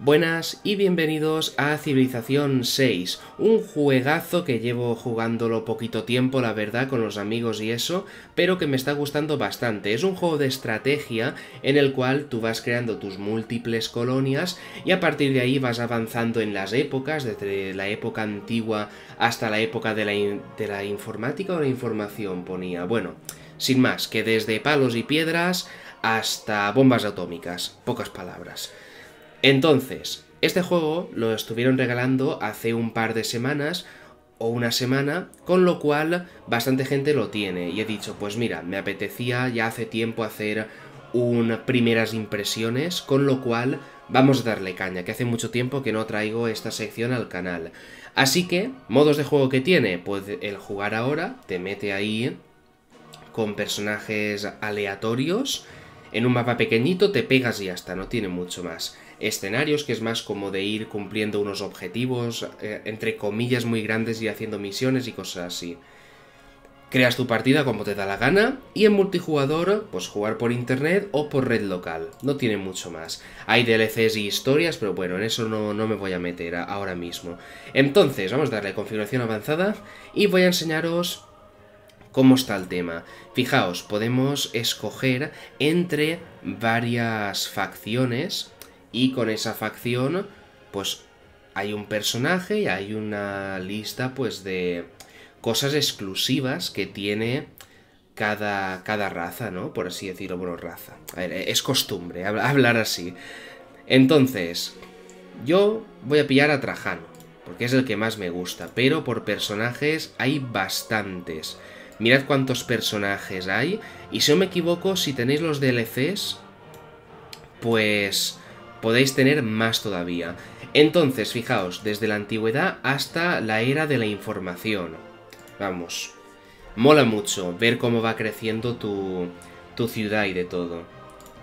Buenas y bienvenidos a Civilización 6, un juegazo que llevo jugándolo poquito tiempo, la verdad, con los amigos y eso, pero que me está gustando bastante. Es un juego de estrategia en el cual tú vas creando tus múltiples colonias y a partir de ahí vas avanzando en las épocas, desde la época antigua hasta la época de la, de la informática o la información ponía. Bueno, sin más, que desde palos y piedras hasta bombas atómicas, pocas palabras. Entonces, este juego lo estuvieron regalando hace un par de semanas o una semana, con lo cual bastante gente lo tiene. Y he dicho, pues mira, me apetecía ya hace tiempo hacer un primeras impresiones, con lo cual vamos a darle caña, que hace mucho tiempo que no traigo esta sección al canal. Así que, modos de juego que tiene, pues el jugar ahora, te mete ahí con personajes aleatorios, en un mapa pequeñito te pegas y ya está, no tiene mucho más escenarios, que es más como de ir cumpliendo unos objetivos, eh, entre comillas muy grandes y haciendo misiones y cosas así. Creas tu partida como te da la gana y en multijugador, pues jugar por internet o por red local, no tiene mucho más. Hay DLCs y historias, pero bueno, en eso no, me voy a meter ahora mismo. Entonces, vamos a darle configuración avanzada y voy a enseñaros cómo está el tema. Fijaos, podemos escoger entre varias facciones y con esa facción, pues hay un personaje y hay una lista pues de cosas exclusivas que tiene cada, cada raza, ¿no? Por así decirlo, bueno, raza. A ver, es costumbre hablar así. Entonces, yo voy a pillar a Trajano, porque es el que más me gusta, pero por personajes hay bastantes. Mirad cuántos personajes hay, y si no me equivoco, si tenéis los DLCs, pues podéis tener más todavía. Entonces, fijaos, desde la antigüedad hasta la era de la información. Vamos, mola mucho ver cómo va creciendo tu, tu ciudad y de todo.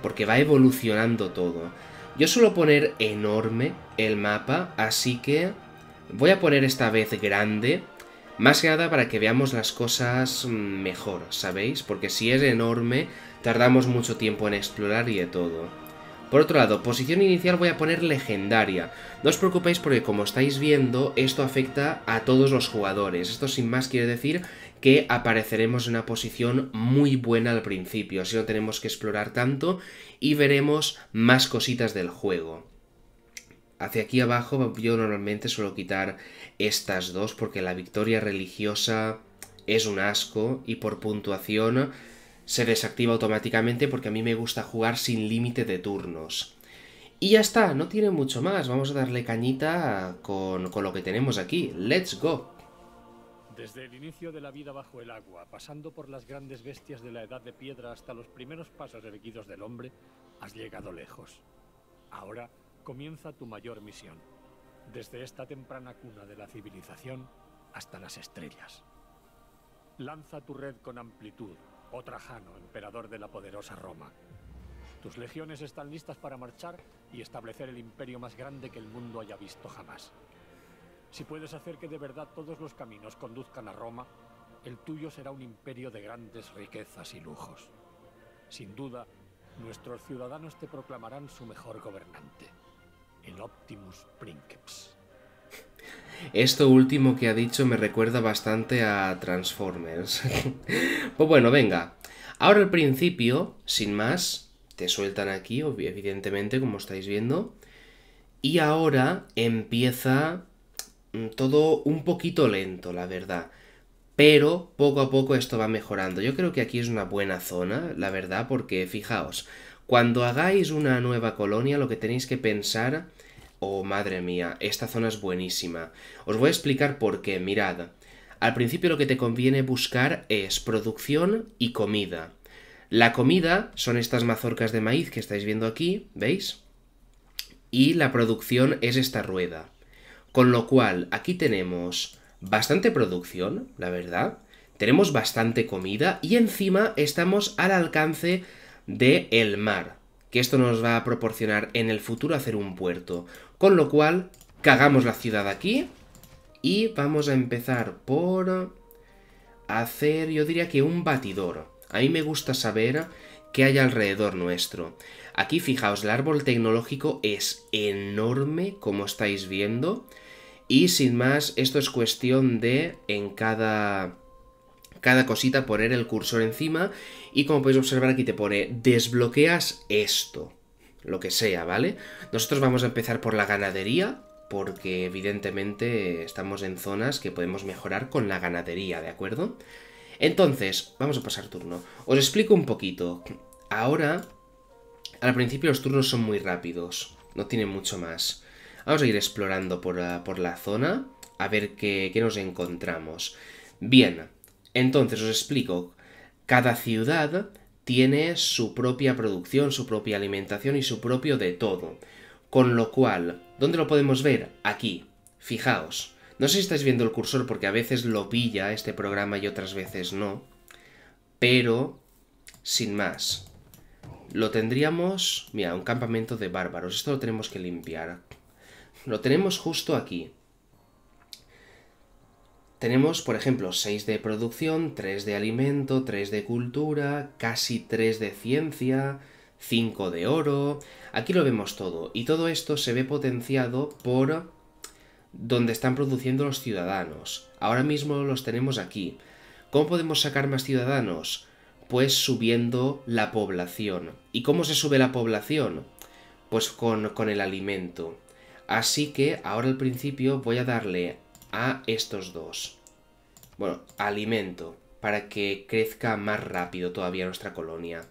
Porque va evolucionando todo. Yo suelo poner enorme el mapa, así que voy a poner esta vez grande. Más que nada para que veamos las cosas mejor, ¿sabéis? Porque si es enorme, tardamos mucho tiempo en explorar y de todo. Por otro lado, posición inicial voy a poner legendaria. No os preocupéis porque como estáis viendo, esto afecta a todos los jugadores. Esto sin más quiere decir que apareceremos en una posición muy buena al principio, así no tenemos que explorar tanto y veremos más cositas del juego. Hacia aquí abajo yo normalmente suelo quitar estas dos porque la victoria religiosa es un asco y por puntuación se desactiva automáticamente porque a mí me gusta jugar sin límite de turnos. Y ya está, no tiene mucho más, vamos a darle cañita con, con lo que tenemos aquí. ¡Let's go! Desde el inicio de la vida bajo el agua, pasando por las grandes bestias de la edad de piedra hasta los primeros pasos erguidos del hombre, has llegado lejos. Ahora comienza tu mayor misión, desde esta temprana cuna de la civilización hasta las estrellas. Lanza tu red con amplitud, o Trajano, emperador de la poderosa Roma. Tus legiones están listas para marchar y establecer el imperio más grande que el mundo haya visto jamás. Si puedes hacer que de verdad todos los caminos conduzcan a Roma, el tuyo será un imperio de grandes riquezas y lujos. Sin duda, nuestros ciudadanos te proclamarán su mejor gobernante, el Optimus Princeps. Esto último que ha dicho me recuerda bastante a Transformers. pues bueno, venga. Ahora al principio, sin más, te sueltan aquí, evidentemente, como estáis viendo. Y ahora empieza mm, todo un poquito lento, la verdad. Pero poco a poco esto va mejorando. Yo creo que aquí es una buena zona, la verdad, porque fijaos, cuando hagáis una nueva colonia lo que tenéis que pensar oh madre mía, esta zona es buenísima. Os voy a explicar por qué, mirad. Al principio lo que te conviene buscar es producción y comida. La comida son estas mazorcas de maíz que estáis viendo aquí, ¿veis? Y la producción es esta rueda. Con lo cual, aquí tenemos bastante producción, la verdad. Tenemos bastante comida y encima estamos al alcance del el mar que esto nos va a proporcionar en el futuro hacer un puerto. Con lo cual, cagamos la ciudad aquí y vamos a empezar por hacer, yo diría que un batidor. A mí me gusta saber qué hay alrededor nuestro. Aquí, fijaos, el árbol tecnológico es enorme, como estáis viendo. Y sin más, esto es cuestión de en cada cada cosita poner el cursor encima y como podéis observar aquí te pone desbloqueas esto, lo que sea, ¿vale? Nosotros vamos a empezar por la ganadería porque evidentemente estamos en zonas que podemos mejorar con la ganadería, ¿de acuerdo? Entonces, vamos a pasar turno. Os explico un poquito. Ahora, al principio los turnos son muy rápidos, no tienen mucho más. Vamos a ir explorando por la, zona a ver qué, qué, nos encontramos. Bien, entonces os explico, cada ciudad tiene su propia producción, su propia alimentación y su propio de todo. Con lo cual, ¿dónde lo podemos ver? Aquí. Fijaos. No sé si estáis viendo el cursor porque a veces lo pilla este programa y otras veces no. Pero, sin más, lo tendríamos... Mira, un campamento de bárbaros. Esto lo tenemos que limpiar. Lo tenemos justo aquí. Tenemos, por ejemplo, 6 de producción, 3 de alimento, 3 de cultura, casi 3 de ciencia, 5 de oro. Aquí lo vemos todo. Y todo esto se ve potenciado por donde están produciendo los ciudadanos. Ahora mismo los tenemos aquí. ¿Cómo podemos sacar más ciudadanos? Pues subiendo la población. ¿Y cómo se sube la población? Pues con, el alimento. Así que ahora al principio voy a darle a estos dos bueno, alimento, para que crezca más rápido todavía nuestra colonia.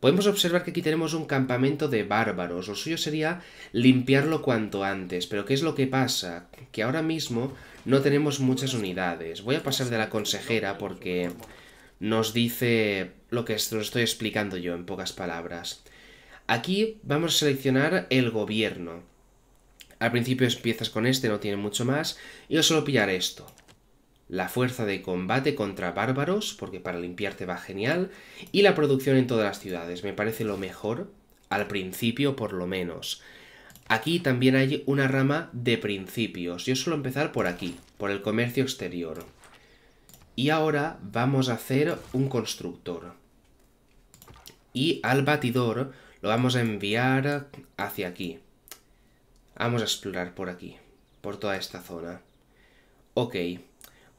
Podemos observar que aquí tenemos un campamento de bárbaros. Lo suyo sería limpiarlo cuanto antes. Pero ¿qué es lo que pasa? Que ahora mismo no tenemos muchas unidades. Voy a pasar de la consejera porque nos dice lo que os estoy explicando yo en pocas palabras. Aquí vamos a seleccionar el gobierno. Al principio empiezas con este, no tiene mucho más. Y yo solo pillar esto la fuerza de combate contra bárbaros, porque para limpiarte va genial, y la producción en todas las ciudades. Me parece lo mejor, al principio por lo menos. Aquí también hay una rama de principios. Yo suelo empezar por aquí, por el comercio exterior. Y ahora vamos a hacer un constructor. Y al batidor lo vamos a enviar hacia aquí. Vamos a explorar por aquí, por toda esta zona. Ok.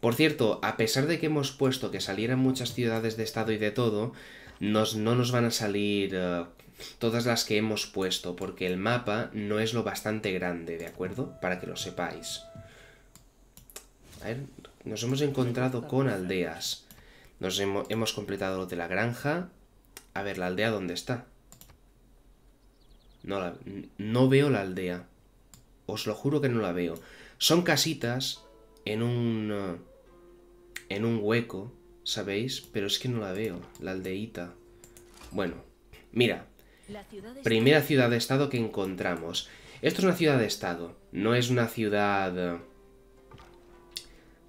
Por cierto, a pesar de que hemos puesto que salieran muchas ciudades de estado y de todo, no nos van a salir eh, todas las que hemos puesto, porque el mapa no es lo bastante grande, ¿de acuerdo? Para que lo sepáis. A ver, nos hemos encontrado con aldeas. Nos hemos, completado lo de la granja. A ver, ¿la aldea dónde está? No, no veo la aldea. Os lo juro que no la veo. Son casitas en un... Eh, en un hueco, ¿sabéis? Pero es que no la veo, la aldeíta. Bueno, mira. Primera ciudad de estado que encontramos. Esto es una ciudad de estado, no es una ciudad... Eh,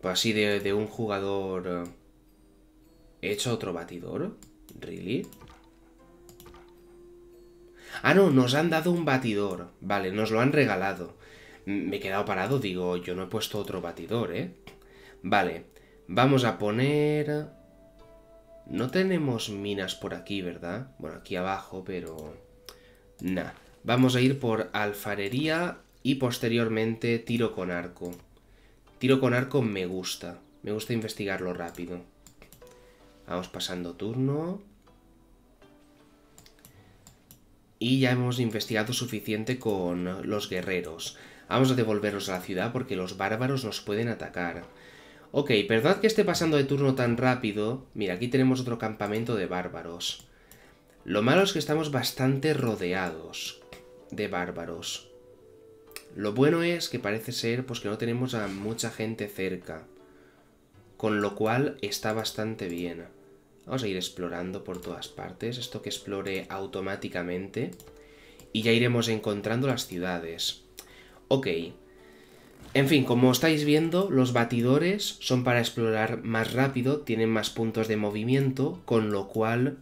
pues así de, un jugador... ¿He eh, hecho otro batidor? ¿Really? Ah, no, nos han dado un batidor. Vale, nos lo han regalado. Me he quedado parado, digo, yo no he puesto otro batidor, ¿eh? Vale, Vamos a poner... No tenemos minas por aquí, ¿verdad? Bueno, aquí abajo, pero... Nada. Vamos a ir por alfarería y posteriormente tiro con arco. Tiro con arco me gusta. Me gusta investigarlo rápido. Vamos pasando turno. Y ya hemos investigado suficiente con los guerreros. Vamos a devolverlos a la ciudad porque los bárbaros nos pueden atacar. Ok, ¿verdad que esté pasando de turno tan rápido. Mira, aquí tenemos otro campamento de bárbaros. Lo malo es que estamos bastante rodeados de bárbaros. Lo bueno es que parece ser pues que no tenemos a mucha gente cerca. Con lo cual está bastante bien. Vamos a ir explorando por todas partes. Esto que explore automáticamente. Y ya iremos encontrando las ciudades. Ok. En fin, como estáis viendo, los batidores son para explorar más rápido, tienen más puntos de movimiento, con lo cual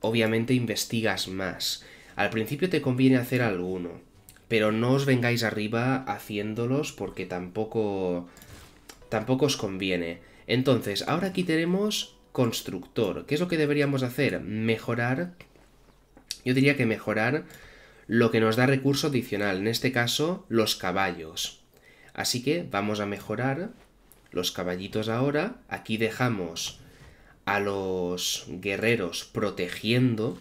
obviamente investigas más. Al principio te conviene hacer alguno, pero no os vengáis arriba haciéndolos porque tampoco tampoco os conviene. Entonces, ahora aquí tenemos constructor. ¿Qué es lo que deberíamos hacer? Mejorar, yo diría que mejorar lo que nos da recurso adicional, en este caso los caballos. Así que vamos a mejorar los caballitos ahora. Aquí dejamos a los guerreros protegiendo,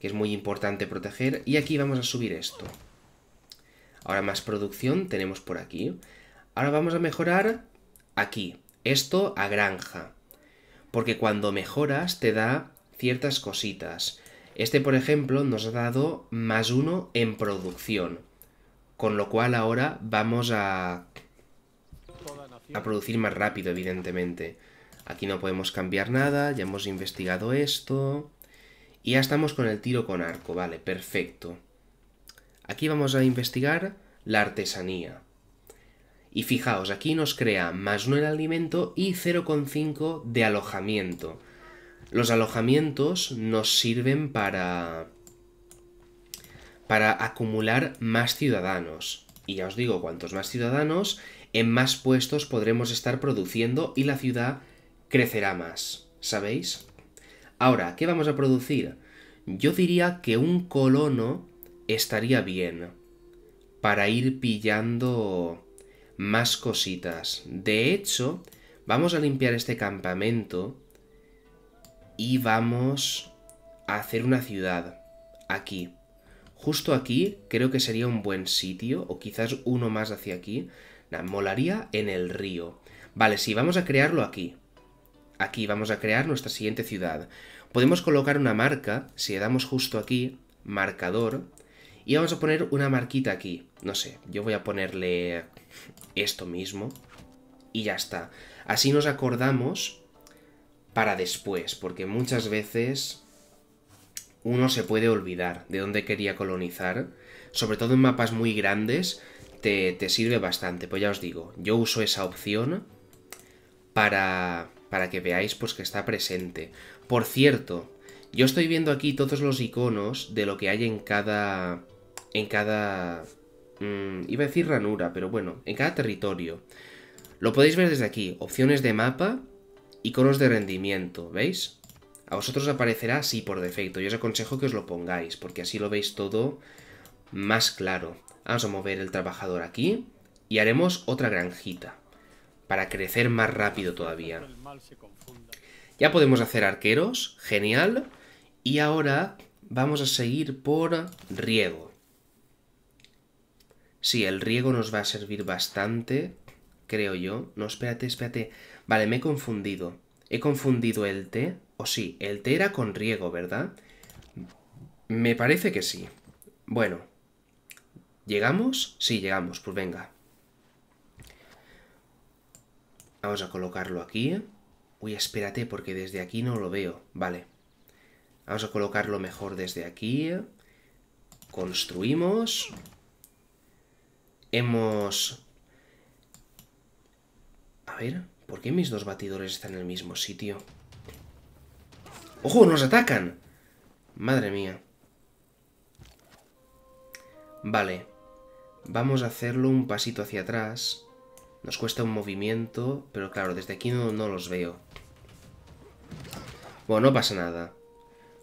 que es muy importante proteger. Y aquí vamos a subir esto. Ahora más producción tenemos por aquí. Ahora vamos a mejorar aquí. Esto a granja. Porque cuando mejoras te da ciertas cositas. Este, por ejemplo, nos ha dado más uno en producción. Con lo cual ahora vamos a, producir más rápido, evidentemente. Aquí no podemos cambiar nada, ya hemos investigado esto. Y ya estamos con el tiro con arco, vale, perfecto. Aquí vamos a investigar la artesanía. Y fijaos, aquí nos crea más 1 el alimento y 0,5 de alojamiento. Los alojamientos nos sirven para para acumular más ciudadanos. Y ya os digo, cuantos más ciudadanos, en más puestos podremos estar produciendo y la ciudad crecerá más, ¿sabéis? Ahora, ¿qué vamos a producir? Yo diría que un colono estaría bien para ir pillando más cositas. De hecho, vamos a limpiar este campamento y vamos a hacer una ciudad aquí. Justo aquí creo que sería un buen sitio, o quizás uno más hacia aquí. molaría en el río. Vale, sí, vamos a crearlo aquí. Aquí vamos a crear nuestra siguiente ciudad. Podemos colocar una marca, si le damos justo aquí, marcador, y vamos a poner una marquita aquí. No sé, yo voy a ponerle esto mismo y ya está. Así nos acordamos para después, porque muchas veces uno se puede olvidar de dónde quería colonizar. Sobre todo en mapas muy grandes te, te sirve bastante. Pues ya os digo, yo uso esa opción para, para que veáis pues, que está presente. Por cierto, yo estoy viendo aquí todos los iconos de lo que hay en cada... En cada... Mm, iba a decir ranura, pero bueno, en cada territorio. Lo podéis ver desde aquí. Opciones de mapa, iconos de rendimiento, ¿veis? A vosotros aparecerá así por defecto. Yo os aconsejo que os lo pongáis, porque así lo veis todo más claro. Vamos a mover el trabajador aquí y haremos otra granjita para crecer más rápido todavía. Ya podemos hacer arqueros, genial. Y ahora vamos a seguir por riego. Sí, el riego nos va a servir bastante, creo yo. No, espérate, espérate. Vale, me he confundido. He confundido el té, O sí, el té era con riego, ¿verdad? Me parece que sí. Bueno. ¿Llegamos? Sí, llegamos. Pues venga. Vamos a colocarlo aquí. Uy, espérate, porque desde aquí no lo veo. Vale. Vamos a colocarlo mejor desde aquí. Construimos. Hemos... A ver. ¿Por qué mis dos batidores están en el mismo sitio? ¡Ojo! ¡Nos atacan! Madre mía. Vale. Vamos a hacerlo un pasito hacia atrás. Nos cuesta un movimiento, pero claro, desde aquí no, los veo. Bueno, no pasa nada.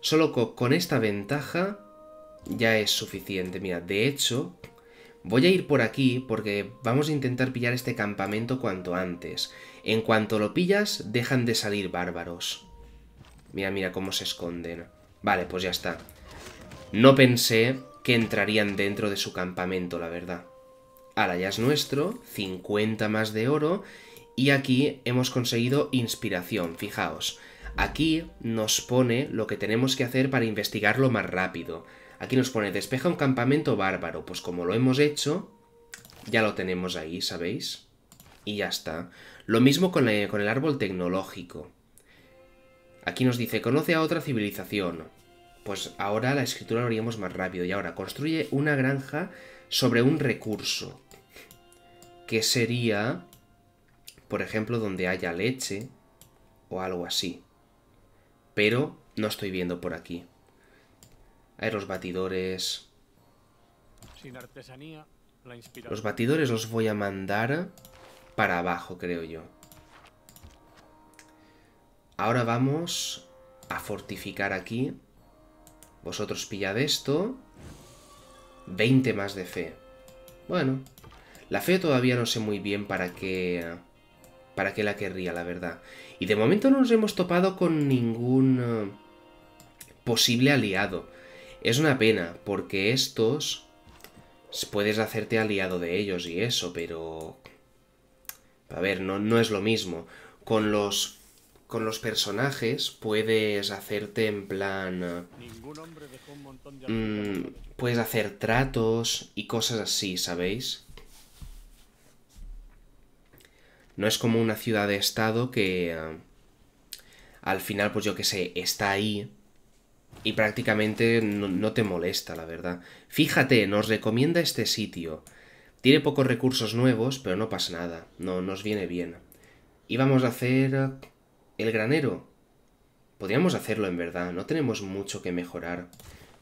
Solo con, con esta ventaja ya es suficiente. Mira, de hecho, Voy a ir por aquí porque vamos a intentar pillar este campamento cuanto antes. En cuanto lo pillas, dejan de salir bárbaros. Mira, mira cómo se esconden. Vale, pues ya está. No pensé que entrarían dentro de su campamento, la verdad. Ahora ya es nuestro, 50 más de oro, y aquí hemos conseguido inspiración, fijaos. Aquí nos pone lo que tenemos que hacer para investigarlo más rápido. Aquí nos pone, despeja un campamento bárbaro. Pues como lo hemos hecho, ya lo tenemos ahí, ¿sabéis? Y ya está. Lo mismo con, con el árbol tecnológico. Aquí nos dice, conoce a otra civilización. Pues ahora la escritura lo haríamos más rápido. Y ahora, construye una granja sobre un recurso. Que sería, por ejemplo, donde haya leche o algo así. Pero no estoy viendo por aquí los batidores. Sin artesanía, los batidores los voy a mandar para abajo, creo yo. Ahora vamos a fortificar aquí. Vosotros pillad esto. 20 más de fe. Bueno, la fe todavía no sé muy bien para qué para qué la querría, la verdad. Y de momento no nos hemos topado con ningún eh, posible aliado. Es una pena, porque estos puedes hacerte aliado de ellos y eso, pero... A ver, no, no es lo mismo. Con los, con los personajes puedes hacerte en plan... Mm, puedes hacer tratos y cosas así, ¿sabéis? No es como una ciudad de estado que... Ah, al final, pues yo qué sé, está ahí y prácticamente no, te molesta, la verdad. Fíjate, nos recomienda este sitio. Tiene pocos recursos nuevos, pero no pasa nada, no nos viene bien. Y vamos a hacer eh, el granero. Podríamos hacerlo en verdad, no tenemos mucho que mejorar.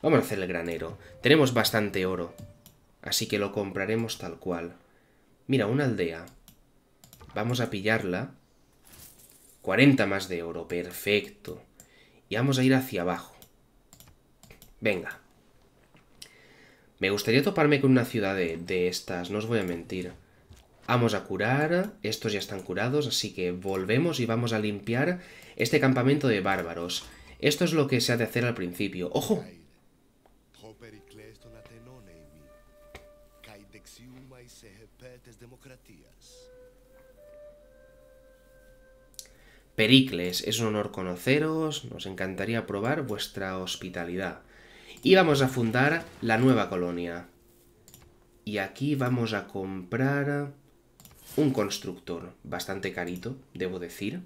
Vamos a hacer el granero. Tenemos bastante oro, así que lo compraremos tal cual. Mira, una aldea. Vamos a pillarla. 40 más de oro, perfecto. Y vamos a ir hacia abajo. Venga. Me gustaría toparme con una ciudad de, estas, no os voy a mentir. Vamos a curar, estos ya están curados, así que volvemos y vamos a limpiar este campamento de bárbaros. Esto es lo que se ha de hacer al principio. ¡Ojo! Pericles, es un honor conoceros, nos encantaría probar vuestra hospitalidad. Y vamos a fundar la nueva colonia. Y aquí vamos a comprar un constructor, bastante carito, debo decir.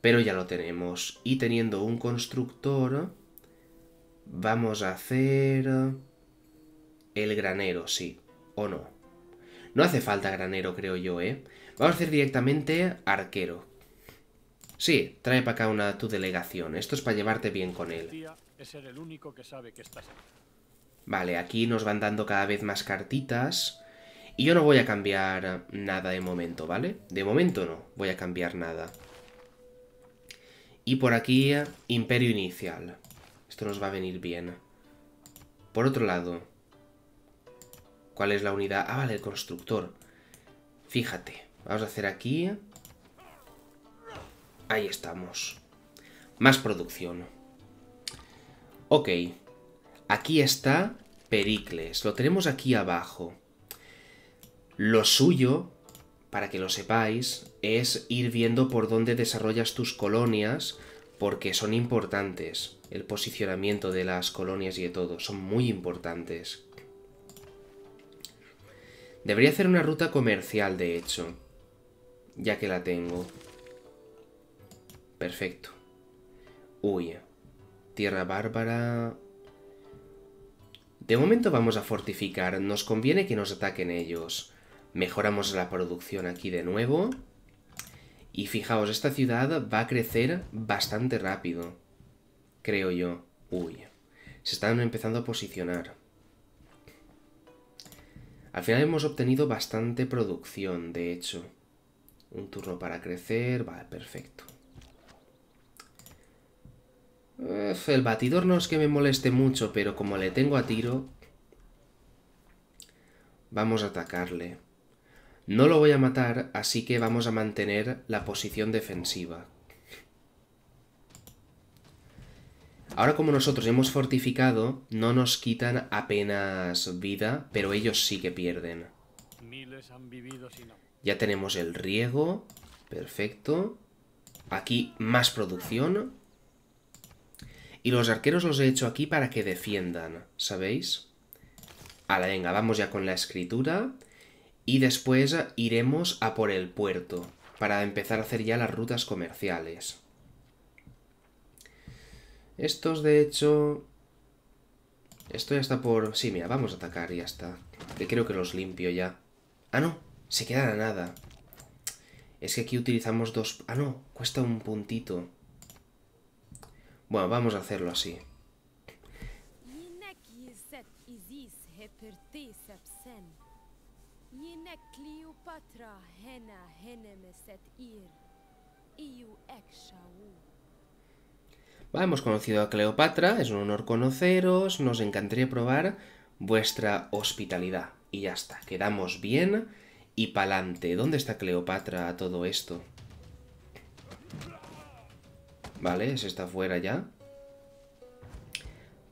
Pero ya lo tenemos. Y teniendo un constructor, vamos a hacer el granero, sí, o no. No hace falta granero, creo yo, ¿eh? Vamos a hacer directamente arquero, Sí, trae para acá una tu delegación. Esto es para llevarte bien con él. Vale, aquí nos van dando cada vez más cartitas. Y yo no voy a cambiar nada de momento, ¿vale? De momento no voy a cambiar nada. Y por aquí, Imperio Inicial. Esto nos va a venir bien. Por otro lado, ¿cuál es la unidad? Ah, vale, el constructor. Fíjate, vamos a hacer aquí Ahí estamos. Más producción. Ok. Aquí está Pericles. Lo tenemos aquí abajo. Lo suyo, para que lo sepáis, es ir viendo por dónde desarrollas tus colonias, porque son importantes. El posicionamiento de las colonias y de todo, son muy importantes. Debería hacer una ruta comercial, de hecho, ya que la tengo. Perfecto. Uy. Tierra bárbara... De momento vamos a fortificar. Nos conviene que nos ataquen ellos. Mejoramos la producción aquí de nuevo. Y fijaos, esta ciudad va a crecer bastante rápido. Creo yo. Uy. Se están empezando a posicionar. Al final hemos obtenido bastante producción, de hecho. Un turno para crecer. Vale, perfecto. El batidor no es que me moleste mucho, pero como le tengo a tiro... Vamos a atacarle. No lo voy a matar, así que vamos a mantener la posición defensiva. Ahora como nosotros hemos fortificado, no nos quitan apenas vida, pero ellos sí que pierden. Ya tenemos el riego, perfecto. Aquí más producción. Y los arqueros los he hecho aquí para que defiendan, ¿sabéis? Ahora, venga, vamos ya con la escritura. Y después iremos a por el puerto, para empezar a hacer ya las rutas comerciales. Estos, de hecho... Esto ya está por... Sí, mira, vamos a atacar y ya está. Que creo que los limpio ya. Ah, no, se queda nada. Es que aquí utilizamos dos... Ah, no, cuesta un puntito. Bueno, vamos a hacerlo así. hemos conocido a Cleopatra, es un honor conoceros, nos encantaría probar vuestra hospitalidad. Y ya está, quedamos bien y pa'lante. ¿Dónde está Cleopatra a todo esto? Vale, Se está fuera ya.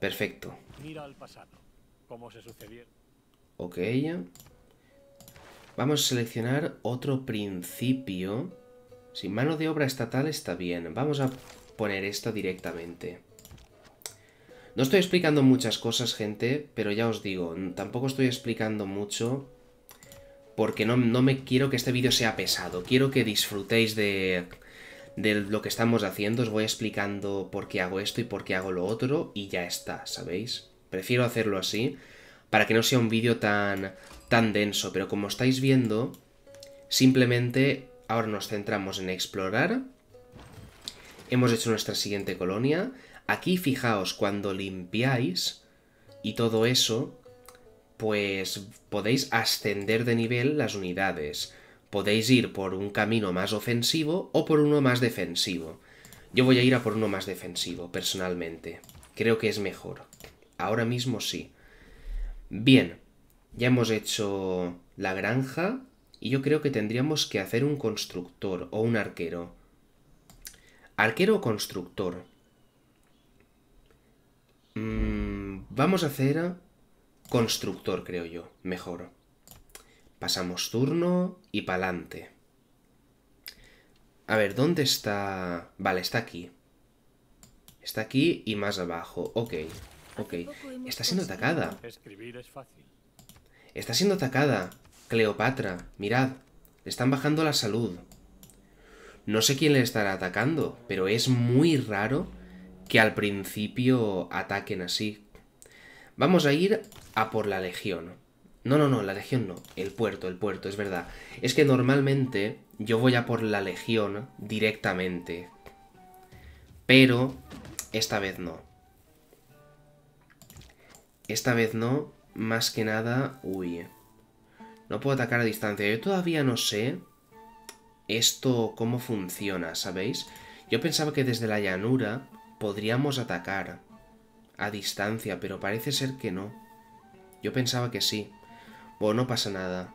Perfecto. Mira al pasado, Ok. Vamos a seleccionar otro principio. Sin mano de obra estatal está bien. Vamos a poner esto directamente. No estoy explicando muchas cosas, gente, pero ya os digo, tampoco estoy explicando mucho porque no, no me quiero que este vídeo sea pesado. Quiero que disfrutéis de, de lo que estamos haciendo, os voy explicando por qué hago esto y por qué hago lo otro y ya está, ¿sabéis? Prefiero hacerlo así para que no sea un vídeo tan, tan denso, pero como estáis viendo, simplemente ahora nos centramos en explorar. Hemos hecho nuestra siguiente colonia. Aquí fijaos, cuando limpiáis y todo eso, pues podéis ascender de nivel las unidades. Podéis ir por un camino más ofensivo o por uno más defensivo. Yo voy a ir a por uno más defensivo, personalmente. Creo que es mejor. Ahora mismo sí. Bien, ya hemos hecho la granja y yo creo que tendríamos que hacer un constructor o un arquero. ¿Arquero o constructor? Mm, vamos a hacer constructor, creo yo, mejor. Pasamos turno y pa'lante. A ver, ¿dónde está...? Vale, está aquí. Está aquí y más abajo. Ok, ok. Está siendo atacada. Está siendo atacada. Cleopatra, mirad. Le están bajando la salud. No sé quién le estará atacando, pero es muy raro que al principio ataquen así. Vamos a ir a por la legión. No, no, no, la legión no. El puerto, el puerto, es verdad. Es que normalmente yo voy a por la legión directamente. Pero esta vez no. Esta vez no, más que nada... Uy. No puedo atacar a distancia. Yo todavía no sé esto cómo funciona, ¿sabéis? Yo pensaba que desde la llanura podríamos atacar a distancia, pero parece ser que no. Yo pensaba que sí. Bueno, pues no pasa nada.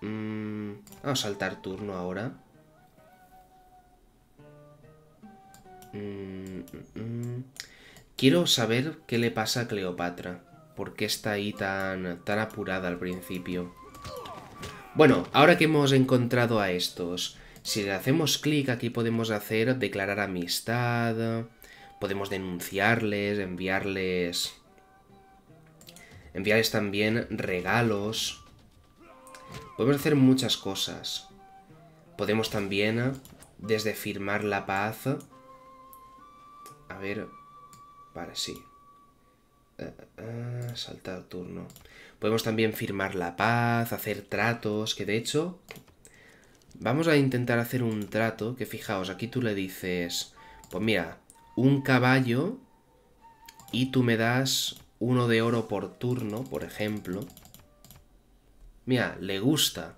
Mm, vamos a saltar turno ahora. Mm, mm, Quiero saber qué le pasa a Cleopatra. ¿Por qué está ahí tan, tan apurada al principio? Bueno, ahora que hemos encontrado a estos, si le hacemos clic aquí podemos hacer declarar amistad, podemos denunciarles, enviarles Enviarles también regalos. Podemos hacer muchas cosas. Podemos también, ¿eh? desde firmar la paz... A ver... para sí. Eh, eh, saltar turno. Podemos también firmar la paz, hacer tratos, que de hecho... Vamos a intentar hacer un trato, que fijaos, aquí tú le dices... Pues mira, un caballo y tú me das uno de oro por turno, por ejemplo. Mira, le gusta.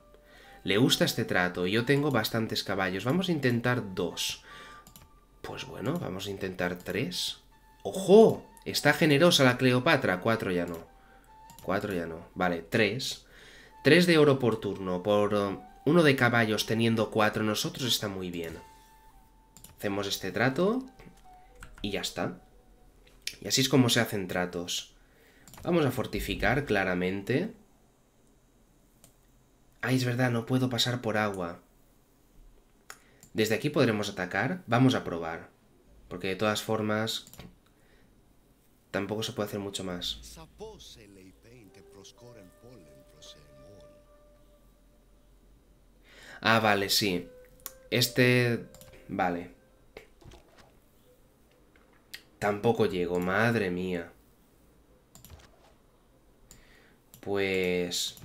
Le gusta este trato. Yo tengo bastantes caballos. Vamos a intentar dos. Pues bueno, vamos a intentar tres. ¡Ojo! Está generosa la Cleopatra. Cuatro ya no. Cuatro ya no. Vale, tres. Tres de oro por turno. Por um, uno de caballos teniendo cuatro nosotros está muy bien. Hacemos este trato. Y ya está. Y así es como se hacen tratos. Vamos a fortificar claramente. Ay, es verdad, no puedo pasar por agua. Desde aquí podremos atacar. Vamos a probar. Porque de todas formas... Tampoco se puede hacer mucho más. Ah, vale, sí. Este... Vale. Tampoco llego, madre mía. Pues...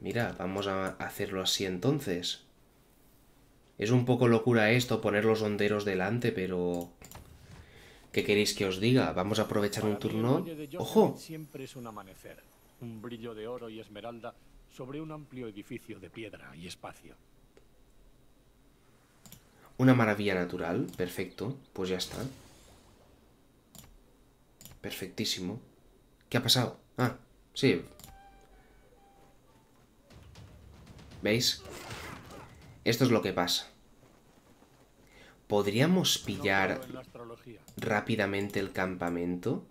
Mira, vamos a hacerlo así entonces. Es un poco locura esto, poner los honderos delante, pero... ¿Qué queréis que os diga? Vamos a aprovechar un turno... ¡Ojo! Siempre es un amanecer. Un brillo de oro y esmeralda sobre un amplio edificio de piedra y espacio. Una maravilla natural, perfecto. Pues ya está. Perfectísimo. ¿Qué ha pasado? Ah, sí. ¿Veis? Esto es lo que pasa. ¿Podríamos pillar rápidamente el campamento?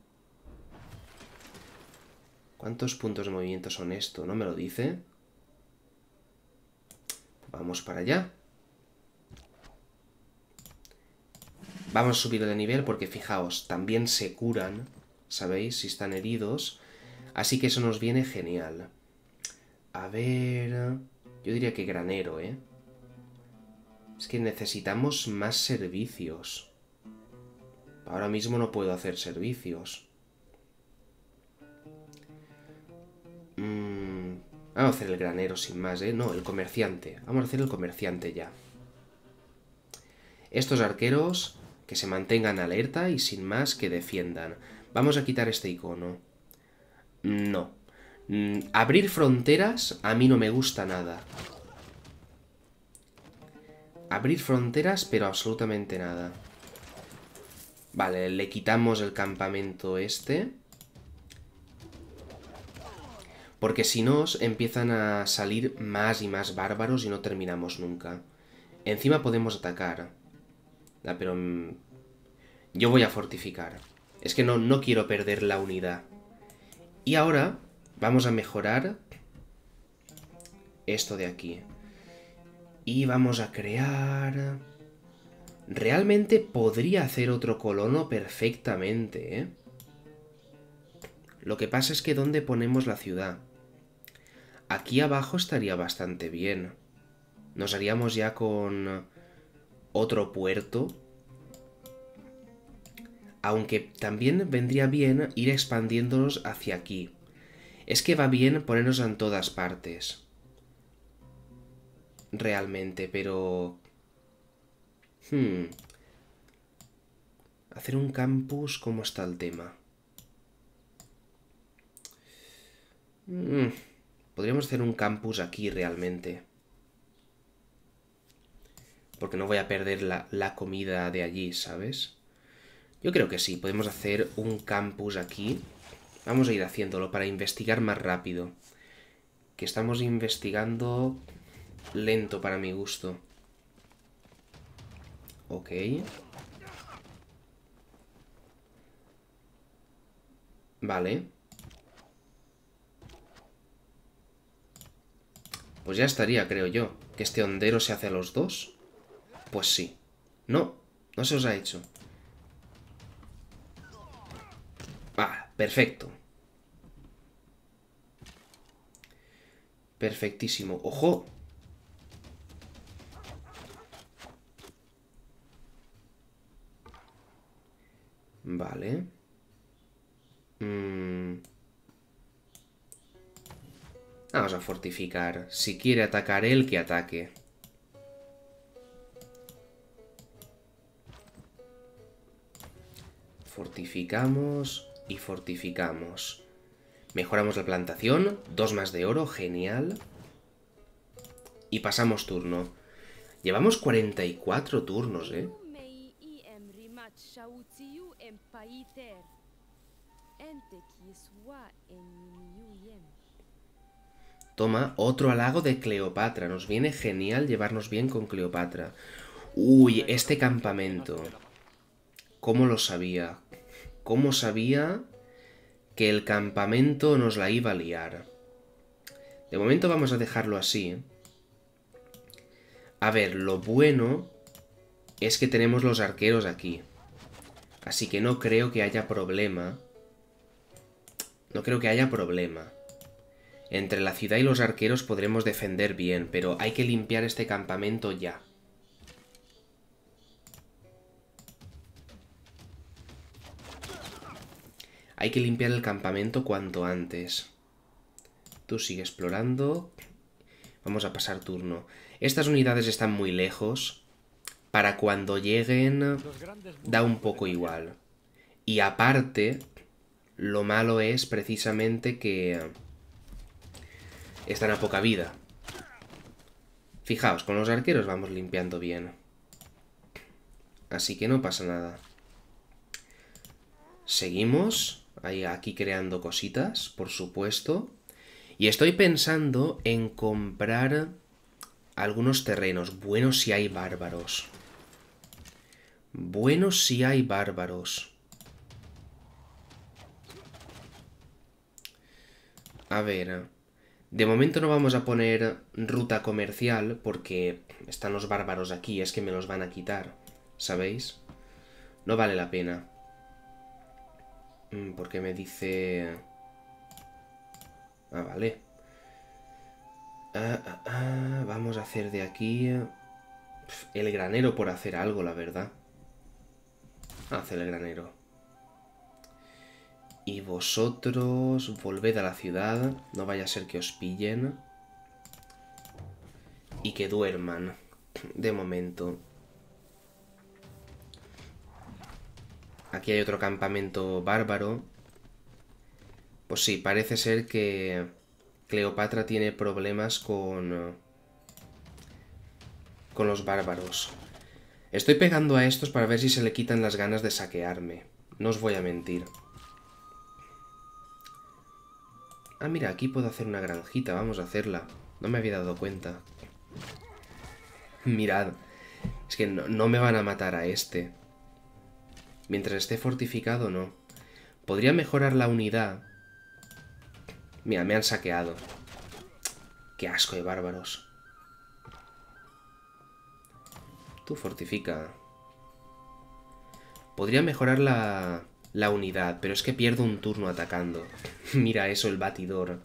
¿Cuántos puntos de movimiento son esto? ¿No me lo dice? Vamos para allá. Vamos a subir de nivel porque, fijaos, también se curan ¿sabéis? Si están heridos. Así que eso nos viene genial. A ver... Yo diría que granero, ¿eh? Es que necesitamos más servicios. Ahora mismo no puedo hacer servicios. Mm, vamos a hacer el granero sin más, ¿eh? No, el comerciante. Vamos a hacer el comerciante ya. Estos arqueros que se mantengan alerta y sin más que defiendan. Vamos a quitar este icono. No. Mm, abrir fronteras a mí no me gusta nada. Abrir fronteras, pero absolutamente nada. Vale, le quitamos el campamento este. Porque si no, empiezan a salir más y más bárbaros y no terminamos nunca. Encima podemos atacar. pero... Mm, yo voy a fortificar. Es que no, no quiero perder la unidad. Y ahora vamos a mejorar esto de aquí. Y vamos a crear... Realmente podría hacer otro colono perfectamente, ¿eh? Lo que pasa es que ¿dónde ponemos la ciudad? Aquí abajo estaría bastante bien. Nos haríamos ya con otro puerto aunque también vendría bien ir expandiéndonos hacia aquí. Es que va bien ponernos en todas partes. Realmente, pero... Hmm, hacer un campus, ¿cómo está el tema? Hmm, podríamos hacer un campus aquí realmente. Porque no voy a perder la, la comida de allí, ¿sabes? Yo creo que sí, podemos hacer un campus aquí. Vamos a ir haciéndolo para investigar más rápido. Que estamos investigando lento para mi gusto. Ok. Vale. Pues ya estaría, creo yo. ¿Que este hondero se hace a los dos? Pues sí. No, no se os ha hecho. perfecto. Perfectísimo. ¡Ojo! Vale. Mm. Vamos a fortificar. Si quiere atacar él, que ataque. Fortificamos y fortificamos. Mejoramos la plantación, dos más de oro, genial. Y pasamos turno. Llevamos 44 turnos, ¿eh? Toma, otro halago de Cleopatra. Nos viene genial llevarnos bien con Cleopatra. Uy, este campamento. ¿Cómo lo sabía? cómo sabía que el campamento nos la iba a liar. De momento vamos a dejarlo así. A ver, lo bueno es que tenemos los arqueros aquí. Así que no creo que haya problema. No creo que haya problema. Entre la ciudad y los arqueros podremos defender bien, pero hay que limpiar este campamento ya. Hay que limpiar el campamento cuanto antes. Tú sigue explorando. Vamos a pasar turno. Estas unidades están muy lejos. Para cuando lleguen, da un poco igual. Y aparte, lo malo es precisamente que eh, están a poca vida. Fijaos, con los arqueros vamos limpiando bien. Así que no pasa nada. Seguimos aquí creando cositas, por supuesto. Y estoy pensando en comprar algunos terrenos. Buenos si hay bárbaros. bueno si hay bárbaros. A ver. De momento no vamos a poner ruta comercial porque están los bárbaros aquí, es que me los van a quitar, ¿sabéis? No vale la pena. Mm, porque me dice... Ah, vale. Ah, ah, ah, vamos a hacer de aquí... el granero por hacer algo, la verdad. Hacer el granero. Y vosotros volved a la ciudad. No vaya a ser que os pillen. Y que duerman. De momento. Aquí hay otro campamento bárbaro. Pues sí, parece ser que Cleopatra tiene problemas con... Eh, con los bárbaros. Estoy pegando a estos para ver si se le quitan las ganas de saquearme. No os voy a mentir. Ah, mira, aquí puedo hacer una granjita. Vamos a hacerla. No me había dado cuenta. Mirad. Es que no, me van a matar a este. Mientras esté fortificado, no. Podría mejorar la unidad. Mira, me han saqueado. Qué asco de bárbaros. Tú fortifica. Podría mejorar la, unidad, pero es que pierdo un turno atacando. Mira eso, el batidor.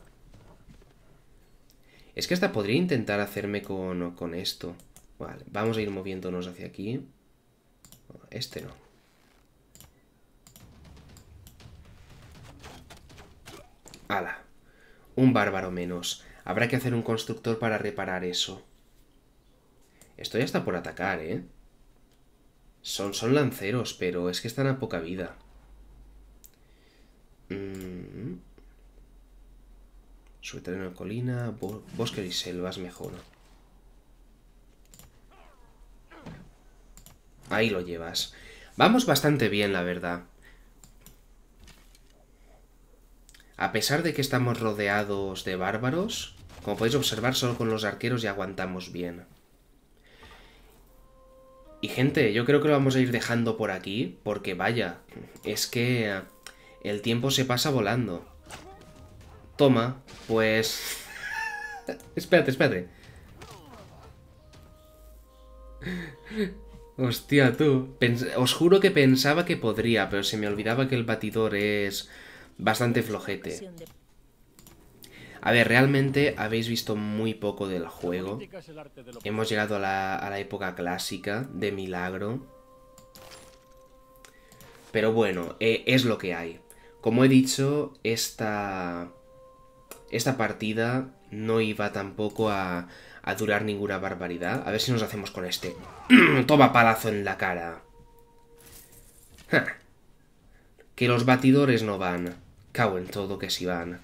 Es que hasta podría intentar hacerme con, con esto. Vale, vamos a ir moviéndonos hacia aquí. Este no. Ala. Un bárbaro menos. Habrá que hacer un constructor para reparar eso. Esto ya está por atacar, ¿eh? Son, son lanceros, pero es que están a poca vida. Mm. de colina, bosque y selvas, mejor. Ahí lo llevas. Vamos bastante bien, la verdad. A pesar de que estamos rodeados de bárbaros, como podéis observar, solo con los arqueros ya aguantamos bien. Y gente, yo creo que lo vamos a ir dejando por aquí, porque vaya, es que eh, el tiempo se pasa volando. Toma, pues... espérate, espérate. Hostia, tú. Os juro que pensaba que podría, pero se me olvidaba que el batidor es bastante flojete. A ver, realmente habéis visto muy poco del juego. Hemos llegado a la, época clásica de Milagro. Pero bueno, eh, es lo que hay. Como he dicho, esta, esta partida no iba tampoco a, durar ninguna barbaridad. A ver si nos hacemos con este. Toma palazo en la cara. Que los batidores no van. Cago en todo que si van.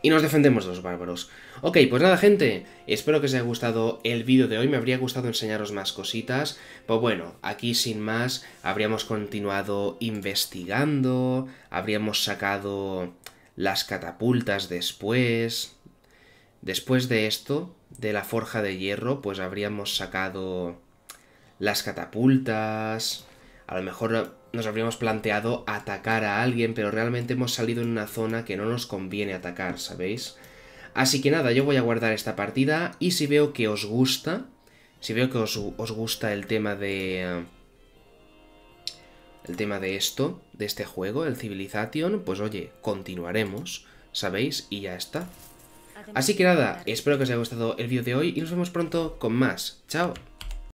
Y nos defendemos de los bárbaros. Ok, pues nada gente, espero que os haya gustado el vídeo de hoy, me habría gustado enseñaros más cositas, pues bueno, aquí sin más habríamos continuado investigando, habríamos sacado las catapultas después, después de esto, de la forja de hierro, pues habríamos sacado las catapultas, a lo mejor nos habríamos planteado atacar a alguien, pero realmente hemos salido en una zona que no nos conviene atacar, ¿sabéis? Así que nada, yo voy a guardar esta partida y si veo que os gusta, si veo que os, gusta el tema de... Eh, el tema de esto, de este juego, el Civilization, pues oye, continuaremos, ¿sabéis? Y ya está. Así que nada, espero que os haya gustado el vídeo de hoy y nos vemos pronto con más. ¡Chao!